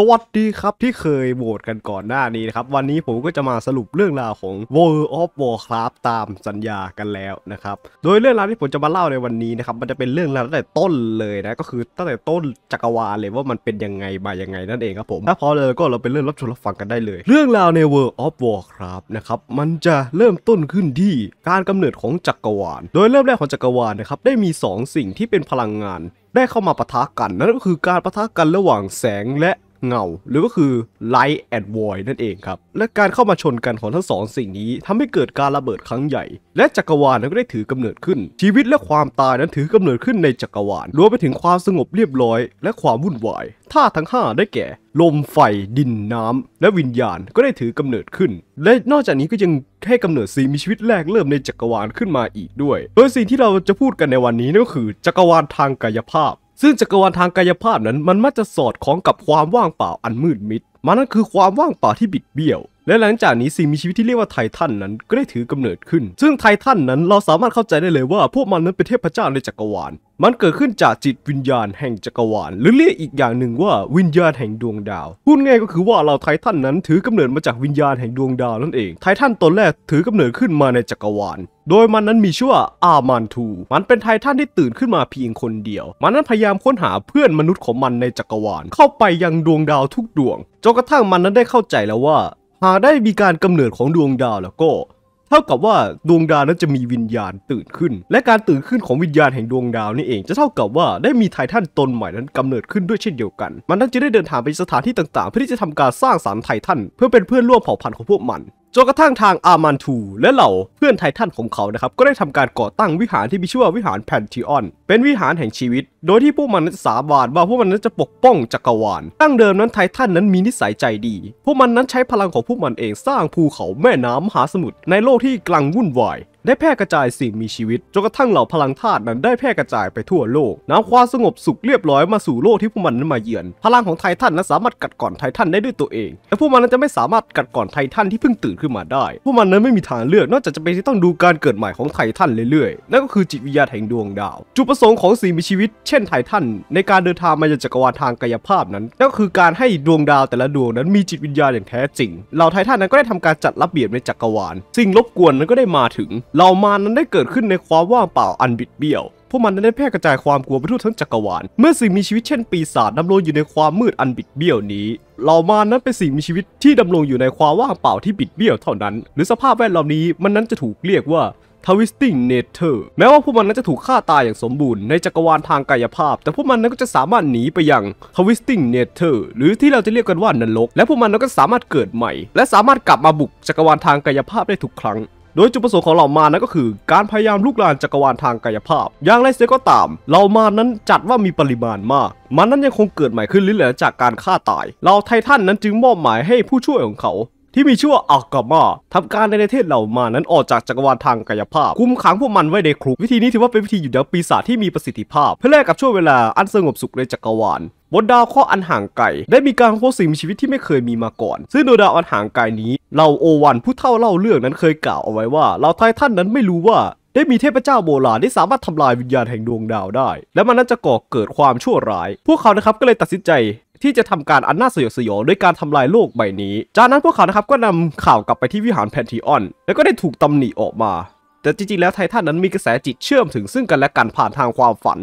สวัสดีครับที่เคยโหวตกันก่อนหน้านี้นะครับวันนี้ผมก็จะมาสรุปเรื่องราวของ World of Warcraft ตามสัญญากันแล้วนะครับโดยเรื่องราวที่ผมจะมาเล่าในวันนี้นะครับมันจะเป็นเรื่องราวตั้งแต่ต้นเลยนะก็คือตั้งแต่ต้นจักรวาลเลยว่ามันเป็นยังไงมายังไงนั่นเองครับผมถ้าพร้อมแล้วก็เราไปเริ่มรับชมรับฟังกันได้เลย เรื่องราวใน World of Warcraft นะครับมันจะเริ่มต้นขึ้นที่การกำเนิดของจักรวาลโดยเริ่มแรกของจักรวาลนะครับได้มี 2 สิ่งที่เป็นพลังงานได้เข้ามาปะทะกันนั่นก็คือการปะทะกันระหว่างแสงและเงาหรือก็คือ Light and Void นั่นเองครับ และการเข้ามาชนกันของทั้งสองสิ่งนี้ทำให้เกิดการระเบิดครั้งใหญ่ และจักรวาลนั้นก็ได้ถือกำเนิดขึ้น ชีวิตและความตายนั้นถือกำเนิดขึ้นในจักรวาล รวมไปถึงความสงบเรียบร้อย และความวุ่นวายธาตุทั้ง 5 ได้แก่ ลมไฟดินน้ำและวิญญาณก็ได้ถือกำเนิดขึ้น และนอกจากนี้ก็ยังให้กำเนิดสิ่งมีชีวิตแรกเริ่มในจักรวาลขึ้นมาอีกด้วย โดยสิ่งที่เราจะพูดกันในวันนี้นั่นก็คือ จักรวาลทางกายภาพซึ่งจักรวาลทางกายภาพนั้นมันมักจะสอดคล้องกับความว่างเปล่าอันมืดมิดมันนั่นคือความว่างเปล่าที่บิดเบี้ยวและหลังจากนี้สิ่งมีชีวิตที่เรียกว่าไททันนั้นก็ได้ถือกำเนิดขึ้น ซึ่งไททันนั้นเราสามารถเข้าใจได้เลยว่าพวกมันนั้นเป็นเทพเจ้าในจักรวาล มันเกิดขึ้นจากจิตวิญญาณแห่งจักรวาล หรือเรียกอีกอย่างหนึ่งว่าวิญญาณแห่งดวงดาว พูดง่ายก็คือว่าเราไททันนั้นถือกำเนิดมาจากวิญญาณแห่งดวงดาวนั่นเอง ไททันตนแรกถือกำเนิดขึ้นมาในจักรวาล โดยมันนั้นมีชื่อว่าอามานทู มันเป็นไททันที่ตื่นขึ้นมาเพียงคนเดียว มันนั้นพยายามค้นหาเพื่อนมนุษย์ของมันในจักรวาลเข้าไปยังดวงดาวทุกดวงจนกระทั่งมันนั้นได้เข้าใจแล้วว่าหากได้มีการกำเนิดของดวงดาวแล้วก็ เท่ากับว่าดวงดาวนั้นจะมีวิญญาณตื่นขึ้น และการตื่นขึ้นของวิญญาณแห่งดวงดาวนี่เองจะเท่ากับว่าได้มีไททันตนใหม่นั้นกำเนิดขึ้นด้วยเช่นเดียวกัน มันนั้นจะได้เดินทางไปสถานที่ต่างๆเพื่อที่จะทำการสร้างสารไททันเพื่อเป็นเพื่อนร่วมเผ่าพันธุ์ของพวกมันจนกระทั่งทางอามันทูและเหล่าเพื่อนไททันของเขานะครับก็ได้ทำการก่อตั้งวิหารที่มีชื่อว่าวิหารแพนทิออน เป็นวิหารแห่งชีวิต โดยที่พวกมันสาบานว่าพวกมันนั้นจะปกป้องจักรวาลตั้งเดิมนั้นไททันนั้นมีนิสัยใจดีพวกมันนั้นใช้พลังของพวกมันเองสร้างภูเขาแม่น้ำมหาสมุทรในโลกที่กลังวุ่นวายได้แพร่กระจายสิ่งมีชีวิตจนกระทั่งเหล่าพลังธาตุนั้นได้แพร่กระจายไปทั่วโลกนำความสงบสุขเรียบร้อยมาสู่โลกที่พวกมันนั้นมาเยือน พลังของไททันนั้นสามารถกัดก่อนไททันได้ด้วยตัวเองและพวกมันนั้นจะไม่สามารถกัดก่อนไททันที่เพิ่งตื่นขึ้นมาได้พวกมันนั้นไม่มีทางเลือกนอกจากจะไปที่ต้องดูการเกิดใหม่ของไททันเรื่อยๆ นั่นก็คือจิตวิญญาณแห่งดวงดาว จุดประสงค์ของสิ่งมีชีวิตเช่นไททันในการเดินทางมายังจักรวาลทางกายภาพนั้นนั่นก็คือการให้ดวงดาวแต่ละดวงนั้นมีจิตวิญญาณอย่างแท้จริงเหล่าไททันนั้นก็ได้ทำการจัดระเบียบในจักรวาล สิ่งรบกวนนั้นก็ได้มาถึงเหล่ามารนั้นได้เกิดขึ้นในความว่างเปล่าอันบิดเบี้ยวพวกมันนั้นได้แพร่กระจายความกลัวไปทั่วทั้งจักรวาล เมื่อสิ่งมีชีวิตเช่นปีศาจดำรงอยู่ในความมืดอันบิดเบี้ยวนี้ เหล่ามารนั้นเป็นสิ่งมีชีวิตที่ดำรงอยู่ในความว่างเปล่าที่บิดเบี้ยวเท่านั้น หรือสภาพแวดล้อมนี้มันนั้นจะถูกเรียกว่าทวิสติงเนเธอร์แม้ว่าพวกมันนั้นจะถูกฆ่าตายอย่างสมบูรณ์ในจักรวาลทางกายภาพ แต่พวกมันนั้นก็จะสามารถหนีไปยังทวิสติงเนเธอร์หรือที่เราจะเรียกกันว่านรก และพวกมันนั้นก็สามารถเกิดใหม่ และสามารถกลับมาบุกจักรวาลทางกายภาพได้ทุกครั้งโดยจุดประสงค์ของเหล่ามานั้นก็คือการพยายามลุกลานจักรวาลทางกายภาพ อย่างไรเสียก็ตาม เหล่ามานั้นจัดว่ามีปริมาณมาก มันนั้นยังคงเกิดใหม่ขึ้นเลือจากการฆ่าตายเหล่าไททันนั้นจึงมอบหมายให้ผู้ช่วยของเขา ที่มีชื่อว่าอากามาทำการในประเทศเหล่ามานั้นออกจากจักรวาลทางกายภาพ คุมขังพวกมันไว้ในคุก วิธีนี้ถือว่าเป็นวิธีหยุดยั้งปีศาจที่มีประสิทธิภาพเพื่อแลกกับช่วงเวลาอันสงบสุขในจักรวาลบนดาวข้ออันห่างไกล ได้มีการพบสิ่งมีชีวิตที่ไม่เคยมีมาก่อน ซึ่งดวงดาวอันห่างไกลนี้ เราโอวันผู้เท่าเล่าเรื่องนั้นเคยกล่าวเอาไว้ว่า เราไททันนั้นไม่รู้ว่าได้มีเทพเจ้าโบราณที่สามารถทำลายวิญญาณแห่งดวงดาวได้ และมันนั้นจะก่อเกิดความชั่วร้าย พวกเขานะครับก็เลยตัดสินใจที่จะทำการอันน่าสยดสยองด้วยการทำลายโลกใบนี้ จากนั้นพวกเขานะครับก็นำข่าวกลับไปที่วิหารแพนทีออน แล้วก็ได้ถูกตำหนิออกมาแต่จริงๆแล้วไททันนั้นมีกระแสจิตเชื่อมถึงซึ่งกันและกันผ่านทางความฝัน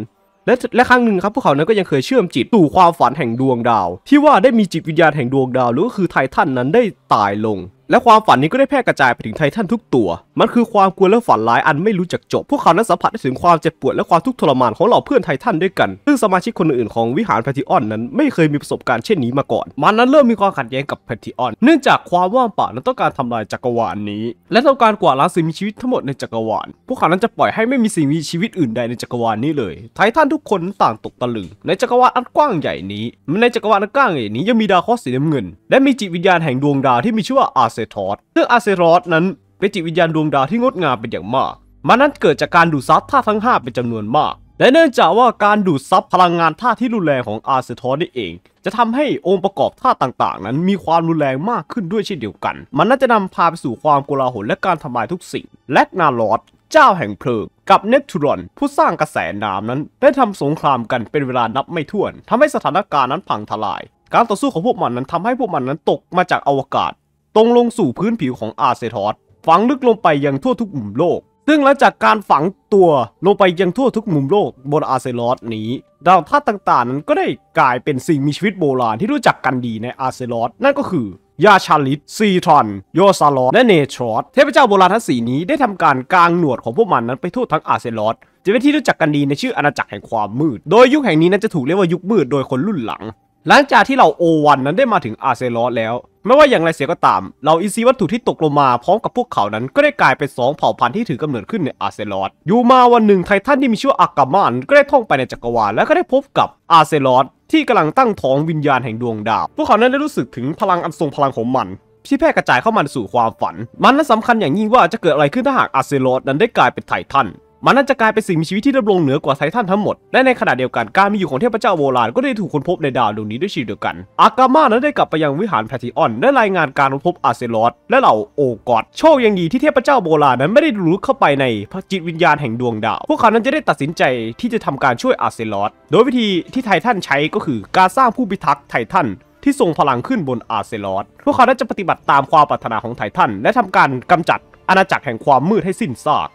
และและครั้งหนึ่งครับ พวกเขานั้นก็ยังเคยเชื่อมจิตสู่ความฝันแห่งดวงดาว ที่ว่าได้มีจิตวิญญาณแห่งดวงดาว หรือก็คือไททันนั้นได้ตายลงและความฝันนี้ก็ได้แพร่กระจายไปถึงไททันทุกตัว มันคือความกลัวและฝันร้ายอันไม่รู้จักจบ พวกเขานั้นสัมผัสได้ถึงความเจ็บปวดและความทุกข์ทรมานของเหล่าเพื่อนไททันด้วยกัน ซึ่งสมาชิกคนอื่นของวิหารแพทิออนนั้นไม่เคยมีประสบการณ์เช่นนี้มาก่อน มันนั้นเริ่มมีความขัดแย้งกับแพทิออน เนื่องจากความว่างเปล่านั้นต้องการทำลายจักรวาลนี้ และต้องการกวาดล้างสิ่งมีชีวิตทั้งหมดในจักรวาล พวกเขานั้นจะปล่อยให้ไม่มีสิ่งมีชีวิตอื่นใดในจักรวาลนี้เลย ไททันทุกคนต่างตกตะลึงในจักรวาลอันกว้างใหญ่นี้ในจักรวาลอันกว้างใหญ่นี้ยังมีดาวเคราะห์สีน้ำเงิน และมีจิตวิญญาณแห่งดวงดาวที่มีชื่อว่าอาเซทอสซึ่งอาเซรอสนั้นเป็นจิตวิญญาณดวงดาวที่งดงามเป็นอย่างมาก มันนั้นเกิดจากการดูดซับธาตุทั้ง5เป็นจำนวนมากและเนื่องจากว่าการดูดซับพลังงานธาตุที่รุนแรงของอาเซทอสนี่เอง จะทำให้องค์ประกอบธาตุต่าง ๆ นั้นมีความรุนแรงมากขึ้นด้วยเช่นเดียวกัน มันน่าจะนำพาไปสู่ความโกลาหลและการทำลายทุกสิ่ง และนาลอดเจ้าแห่งเพลิงกับเนปทูรอน ผู้สร้างกระแสน้ำนั้นได้ทำสงครามกันเป็นเวลานับไม่ถ้วนทำให้สถานการณ์นั้นพังทลาย การต่อสู้ของพวกมันนั้นทำให้พวกมันนั้นตกมาจากอวกาศตรงลงสู่พื้นผิวของอาร์เซทอสฝังลึกลงไปยังทั่วทุกมุมโลก ซึ่งหลังจากการฝังตัวลงไปยังทั่วทุกมุมโลกบนอาร์เซลอสนี้ ดาวธาตุต่างๆนั้นก็ได้กลายเป็นสิ่งมีชีวิตโบราณที่รู้จักกันดีในอาร์เซลอสนั่นก็คือยาชาลิตซีทรอนโยซาลอสและเนทรอสเทพเจ้าโบราณทั้งสีนี้ได้ทำการกางหนวดของพวกมันนั้นไปทั่วทั้งอาร์เซลอสจะเป็นที่รู้จักกันดีในชื่ออาณาจักรแห่งความมืด โดยยุคแห่งนี้นั้นจะถูกเรียกว่ายุคมืดโดยคนรุ่นหลัง หลังจากที่เหล่าโอวันนั้นได้มาถึงอาเซลอสแล้วไม่ว่าอย่างไรเสียก็ตาม เราอินทรีย์วัตถุที่ตกลงมาพร้อมกับพวกเขานั้นก็ได้กลายเป็นสองเผ่าพันธุ์ที่ถือกำเนิดขึ้นในอาเซลอดอยู่มาวันหนึ่งไททันที่มีชื่ออากามานก็ได้ท่องไปในจักรวาลและก็ได้พบกับอาเซลอดที่กำลังตั้งท้องวิญญาณแห่งดวงดาวพวกเขานั้นได้รู้สึกถึงพลังอันทรงพลังของมันที่แพร่กระจายเข้ามาสู่ความฝัน มันนั้นสำคัญอย่างยิ่งว่าจะเกิดอะไรขึ้นถ้าหากอาเซโอสนั้นได้กลายเป็นไททันมันน่าจะกลายเป็นสิ่งมีชีวิตที่ดำรงเหนือกว่าไททันทั้งหมด และในขณะเดียวกันการมีอยู่ของเทพเจ้าโบราณก็ได้ถูกค้นพบในดาวดวงนี้ด้วยเช่นเดียวกัน อากามานั้นได้กลับไปยังวิหารแพทิออนและรายงานการค้นพบอาเซลอส และเหล่าโอกอดโชคยังดีที่เทพเจ้าโบราณนั้นไม่ได้รู้เข้าไปในพระจิตวิญญาณแห่งดวงดาว พวกเขานั้นจะได้ตัดสินใจที่จะทำการช่วยอาเซลอส โดยวิธีที่ไททันใช้ก็คือการสร้างผู้พิทักษ์ไททันที่ทรงพลังขึ้นบนอาเซลอส พวกเขาได้จะปฏิบัติตามความปรารถนาของไททันและทำการกำจัดอาณาจักรแห่งความมืดให้สิ้นซาก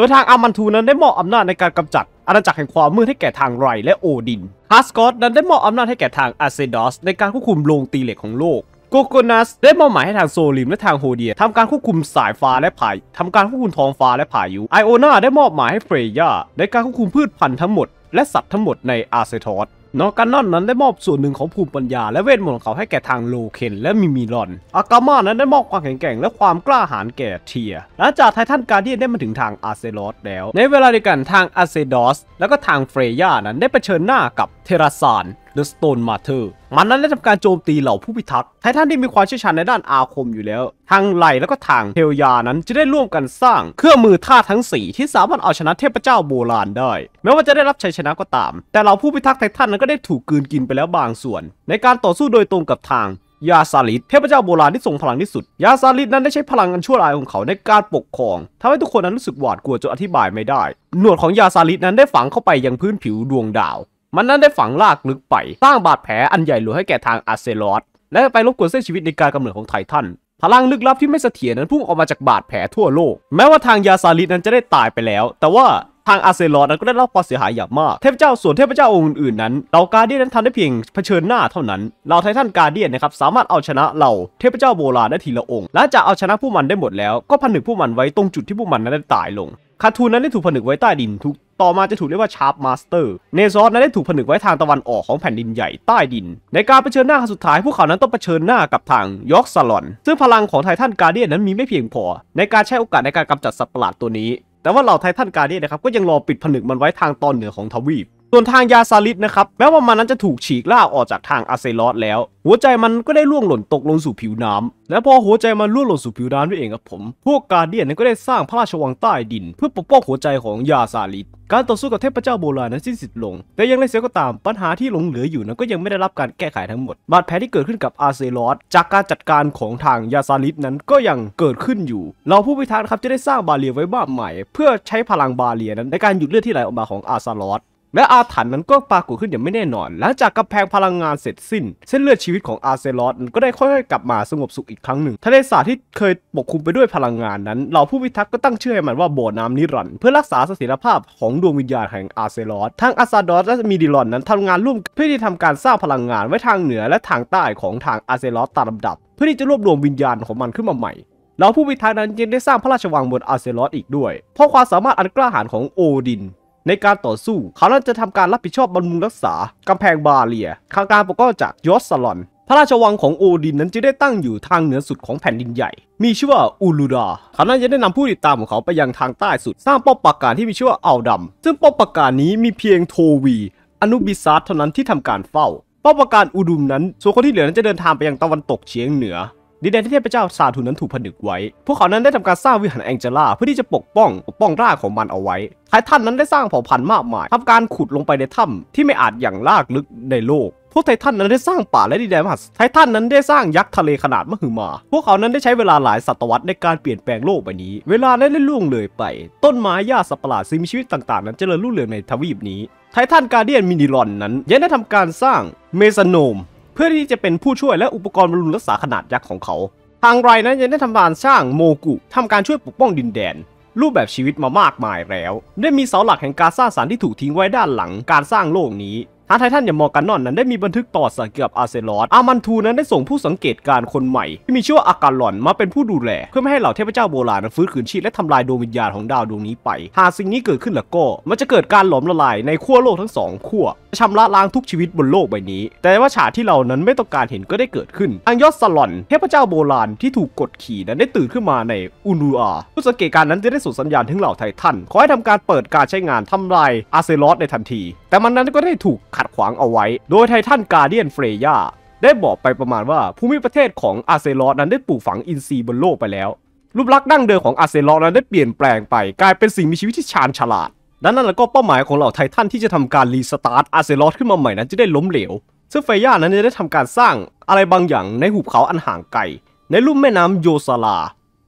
ดยทางอามันทูนั้นได้มอบอำนาจในการกำจัด อาณาจักรแห่งความมืดให้แก่ทางไรและโอดิน ฮาสกอตนั้นได้มอบอำนาจให้แก่ทางอาเซดอสในการควบคุมโรงตีเหล็กของโลกโกโกนัสได้มอบหมายให้ทางโซลิมและทางโฮเดียทำการควบคุมสายฟ้าและพายทำการควบคุมท้องฟ้าและพายุไอโอนาได้มอบหมายให้เฟรย่าในการควบคุมพืชพันธุ์ทั้งหมดและสัตว์ทั้งหมดในอาเซทอสนอกกันนอนนั้นได้มอบส่วนหนึ่งของภูมิปัญญาและเวทมนต์ของเขาให้แก่ทางโลเคนและมิมิลอน อากามานั้นได้มอบความแข็งแกร่งและความกล้าหาญแก่เทีย หลังจากไททันการเดียนได้มาถึงทางอาเซรอสแล้ว ในเวลาเดียวกันทางอาเซดอส และก็ทางเฟรย่านั้นได้เผชิญหน้ากับเทราซาน The Stone Matter มันนั้นได้ทำการโจมตีเหล่าผู้พิทักษ์ไททันที่มีความเชี่ยวชาญในด้านอาคมอยู่แล้ว ทางไหลและก็ทางเทลยานั้นจะได้ร่วมกันสร้างเครื่องมือท่าทั้ง 4 ที่สามารถเอาชนะเทพเจ้าโบราณได้ แม้ว่าจะได้รับชัยชนะก็ตาม แต่เหล่าผู้พิทักษ์ไททันนั้นก็ได้ถูกกืนกินไปแล้วบางส่วน ในการต่อสู้โดยตรงกับทางยาซาลิดเทพเจ้าโบราณที่ทรงพลังที่สุด ยาซาลิดนั้นได้ใช้พลังอันชั่วร้ายของเขาในการปกครองทำให้ทุกคนนั้นรู้สึกหวาดกลัวจนอธิบายไม่ได้ หนวดของยาซาลิดนั้นได้ฝังเข้าไปยังพื้นผิวดวงดาวมันนั้นได้ฝังลากลึกไปสร้างบาดแผลอันใหญ่หลวงให้แก่ทางอาเซลอสและไปรบกวนเส้นชีวิตในการกำเนิดของไททันพลังลึกลับที่ไม่เสถียรนั้นพุ่งออกมาจากบาดแผลทั่วโลกแม้ว่าทางยาซาลินั้นจะได้ตายไปแล้ว แต่ว่าทางอาเซลอตนั้นก็ได้รับความเสียหายอย่างมากเทพเจ้าส่วนเทพเจ้าองค์อื่นนั้นเหล่ากาเดียนนั้นทำได้เพียงเผชิญหน้าเท่านั้นเหล่าไททันกาเดียนนะครับสามารถเอาชนะเหล่าเทพเจ้าโบราณได้ทีละองค์และจะเอาชนะผู้มันได้หมดแล้ว ก็พันหนึ่ผู้มันไว้ตรงจุดที่ผู้มันนั้นได้ตายลงคาทูนนั้นได้ถูกผนึกไว้ใต้ดินถูกต่อมาจะถูกเรียกว่าชาร์ปมาสเตอร์ เนซอสนั้นได้ถูกผนึกไว้ทางตะวันออกของแผ่นดินใหญ่ใต้ดิน ในการเผชิญหน้าครั้งสุดท้ายพวกเขานั้นต้องเผชิญหน้ากับทางยอร์กซาลอน ซึ่งพลังของไททันการเดียนนั้นมีไม่เพียงพอ ในการใช้โอกาสในการกำจัดสัตว์ประหลาดตัวนี้ แต่ว่าเหล่าไททันการเดียนนะครับก็ยังรอปิดผนึกมันไว้ทางตอนเหนือของทวีปส่วนทางยาซาลิสนะครับแม้ว่ามันนั้นจะถูกฉีกล่าออกจากทางอาเซลอสแล้ว หัวใจมันก็ได้ล่วงหล่นตกลงสู่ผิวน้ำ และพอหัวใจมันล่วงหล่นสู่ผิวน้ำด้วยเองครับผม พวกกาเดียนนั้นก็ได้สร้างพระราชวังใต้ดิน เพื่อปกป้องหัวใจของยาซาลิสการต่อสู้กับเทพเจ้าโบราณนั้นสิ้นสุดลง แต่ยังไรเสียก็ตามปัญหาที่หลงเหลืออยู่นั้นก็ยังไม่ได้รับการแก้ไขทั้งหมดบาดแผลที่เกิดขึ้นกับอาเซลอส จากการจัดการของทางยาซาลิสนั้นก็ยังเกิดขึ้นอยู่ เราผู้พิทักษ์ครับจะได้สร้างบาเรียไว้บ้านใหม่ เพื่อใช้พลังบาเรียนั้นในการหยุดเลือดที่ไหลออกมาของอาซาลอสและอาถรรพ์นั้นก็ปรากฏขึ้นอย่างไม่แน่นอน หลังจากกำแพงพลังงานเสร็จสิ้น เส้นเลือดชีวิตของอาเซลอสก็ได้ค่อยๆกลับมาสงบสุขอีกครั้งหนึ่ง ทะเลสาบที่เคยปกคลุมไปด้วยพลังงานนั้นเหล่าผู้พิทักษ์ก็ตั้งชื่อให้มันว่าบ่อน้ำนิรันดร์เพื่อรักษาเสถียรภาพของดวงวิญญาณแห่งอาเซลอสทางอาซาดอสและมีดิลอนนั้นทำงานร่วมเพื่อที่ทำการสร้างพลังงานไว้ทางเหนือและทางใต้ของทางอาเซลอสตามลำดับ เพื่อที่จะรวบรวมวิญญาณของมันขึ้นมาใหม่แล้วผู้พิทักษ์นั้นยังได้สร้างพระราชวังบนอาเซลอสอีกด้วยเพราะความสามารถอันกล้าหาญของโอดินในการต่อสู้เขานั้นจะทำการรับผิดชอบบำรุงรักษากำแพงบาเลีย้างการปกครองจากยอสซาลอนพระราชวังของโอดินนั้นจะได้ตั้งอยู่ทางเหนือสุดของแผ่นดินใหญ่มีชื่อว่าอูลูดาเขานั้นจะได้นำผู้ติดตามของเขาไปยังทางใต้สุดสร้างป้อมปราการที่มีชื่อว่าอัลดัมซึ่งป้อมปราการนี้มีเพียงโทวี อนุบิซาร์เท่านั้นที่ทำการเฝ้าป้อมปราการอูดุมนั้นส่วนคนที่เหลือนั้นจะเดินทางไปยังตะวันตกเฉียงเหนือดินแดนที่เทพเจ้าซาทูนั้นถูกผนึกไว้ พวกเขานั้นได้ทำการสร้างวิหารแองเจล่าเพื่อที่จะปกป้องปกป้องรากของมันเอาไว้ ไททันนั้นได้สร้างเผ่าพันธุ์มากมายทำการขุดลงไปในถ้าที่ไม่อาจอย่างลากลึกในโลก พวกไททันนั้นได้สร้างป่าและดินแดนมหัศจรรย์ไททันนั้นได้สร้างยักษ์ทะเลขนาดมหึมา พวกเขานั้นได้ใช้เวลาหลายศตวรรษในการเปลี่ยนแปลงโลกใบนี้ เวลานั้นได้ล่วงเลยไป ต้นไม้หญ้าสัตว์ประหลาดสิ่งมีชีวิตต่างๆ นั้นเจริญรุ่งเรืองในทวีปนี้ ไททันการเดียนมินิลอนนั้นยังได้ทำการสร้างเมซานโนมพื่อที่จะเป็นผู้ช่วยและอุปกรณ์บำรุงรักษาขนาดยักษ์ของเขา ทางไรนั้นยังได้ทำการสร้างโมกุทำการช่วยปกป้องดินแดน รูปแบบชีวิตมามากมายแล้ว ได้มีเสาหลักแห่งการสร้างสารที่ถูกทิ้งไว้ด้านหลังการสร้างโลกนี้ฮาร์ไททันอย่างมอกานอนนั้นได้มีบันทึกต่อสเกียับอาเซรอส อามันทูนั้นได้ส่งผู้สังเกตการคนใหม่ที่มีชื่อว่าอากาลอนมาเป็นผู้ดูแลเพื่อไม่ให้เหล่าเทพเจ้าโบราณฟื้นคืนชีพและทำลายดวงวิญญาณของดาวดวงนี้ไป หากสิ่งนี้เกิดขึ้นแล้วก็มันจะเกิดการหลอมละลายในขั้วโลกทั้งสองขั้วชำระล้างทุกชีวิตบนโลกใบนี้ แต่ว่าฉากที่เรานั้นไม่ต้องการเห็นก็ได้เกิดขึ้นอังยอสซลอน เทพเจ้าโบราณที่ถูกกดขี่นั้นได้ตื่นขึ้นมาในอุนูอาผู้สังเกตการนั้นจะได้ส่งสัญญาณถึงเหล่าไททันขอให้ทำการเปิดการใช้งานทำลายอาเซลอสในทันที แต่มันนั้นก็ได้ถูกขัดขวางเอาไว้โดยไททันกาเดียนเฟรย่าได้บอกไปประมาณว่าภูมิประเทศของอาเซลอสนั้นได้ปลูกฝังอินทรีย์บนโลกไปแล้ว รูปลักษณ์ดั้งเดิมของอาเซลอสนั้นได้เปลี่ยนแปลงไปกลายเป็นสิ่งมีชีวิตที่ชาญฉลาด ดังนั้นแล้วก็เป้าหมายของเหล่าไททันที่จะทำการรีสตาร์ทอาเซลอสขึ้นมาใหม่นั้นจะได้ล้มเหลว ซึ่งเฟย่านั้นจะได้ทำการสร้างอะไรบางอย่างในหุบเขาอันห่างไกลในลุ่มแม่น้ำโยซาลา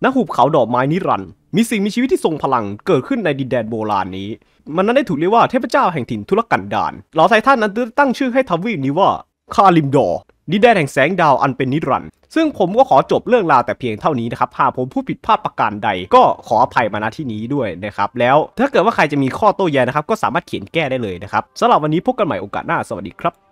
ณ หุบเขาดอกไม้นิรันด์มีสิ่งมีชีวิตที่ทรงพลังเกิดขึ้นในดินแดนโบราณนี้ มันนั้นได้ถูกเรียกว่าเทพเจ้าแห่งถิ่นทุรกันดารเหล่าไททันนั้นตั้งชื่อให้ทวีปนี้ว่าคาลิมดอร์ดินแดนแห่งแสงดาวอันเป็นนิรันดร์ซึ่งผมก็ขอจบเรื่องราวแต่เพียงเท่านี้นะครับ หากผมพูดผิดพลาดประการใดก็ขออภัยมาณที่นี้ด้วยนะครับแล้วถ้าเกิดว่าใครจะมีข้อโต้แย้งนะครับ ก็สามารถเขียนแก้ได้เลยนะครับสำหรับวันนี้พบกันใหม่โอกาสหน้าสวัสดีครับ